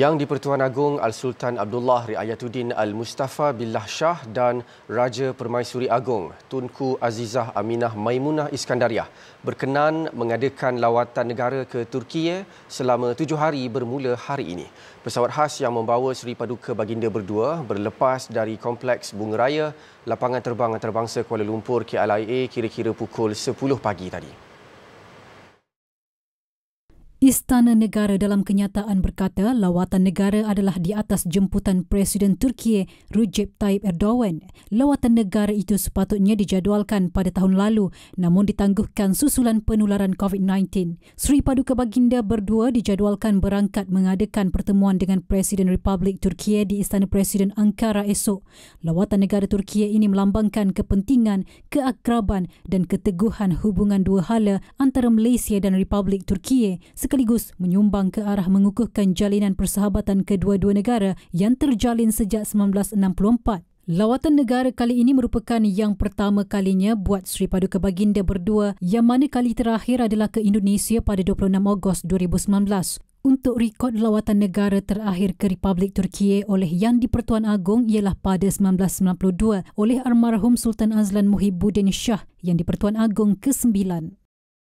Yang di-Pertuan Agong Al-Sultan Abdullah Riayatuddin Al-Mustafa Billah Shah dan Raja Permaisuri Agong Tunku Azizah Aminah Maimunah Iskandariah berkenan mengadakan lawatan negara ke Turki selama tujuh hari bermula hari ini. Pesawat khas yang membawa Seri Paduka Baginda berdua berlepas dari Kompleks Bunga Raya Lapangan Terbang Antarabangsa Kuala Lumpur KLIA kira-kira pukul 10 pagi tadi. Istana Negara dalam kenyataan berkata lawatan negara adalah di atas jemputan Presiden Turki Recep Tayyip Erdogan. Lawatan negara itu sepatutnya dijadualkan pada tahun lalu namun ditangguhkan susulan penularan COVID-19. Sri Paduka Baginda berdua dijadualkan berangkat mengadakan pertemuan dengan Presiden Republik Turki di Istana Presiden Ankara esok. Lawatan negara Turki ini melambangkan kepentingan, keakraban dan keteguhan hubungan dua hala antara Malaysia dan Republik Turki sekaligus menyumbang ke arah mengukuhkan jalinan persahabatan kedua-dua negara yang terjalin sejak 1964. Lawatan negara kali ini merupakan yang pertama kalinya buat Sri Paduka Baginda berdua yang mana kali terakhir adalah ke Indonesia pada 26 Ogos 2019. Untuk rekod lawatan negara terakhir ke Republik Turki oleh Yang di-Pertuan Agong ialah pada 1992 oleh almarhum Sultan Azlan Muhibuddin Shah Yang di-Pertuan Agong ke-9.